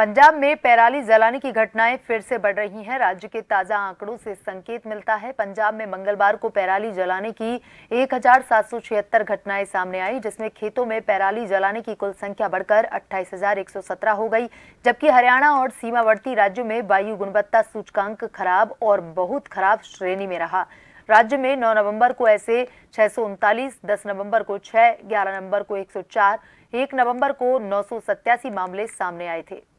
पंजाब में पैराली जलाने की घटनाएं फिर से बढ़ रही हैं राज्य के ताजा आंकड़ों से संकेत मिलता है पंजाब में मंगलवार को पैराली जलाने की एक घटनाएं सामने आई जिसमें खेतों में पैराली जलाने की कुल संख्या बढ़कर 28,117 हो गई जबकि हरियाणा और सीमावर्ती राज्यों में वायु गुणवत्ता सूचकांक खराब और बहुत खराब श्रेणी में रहा राज्य में नौ नवम्बर को ऐसे छह 10 नवंबर को छह ग्यारह नवंबर को एक 1 नवंबर को नौ मामले सामने आए थे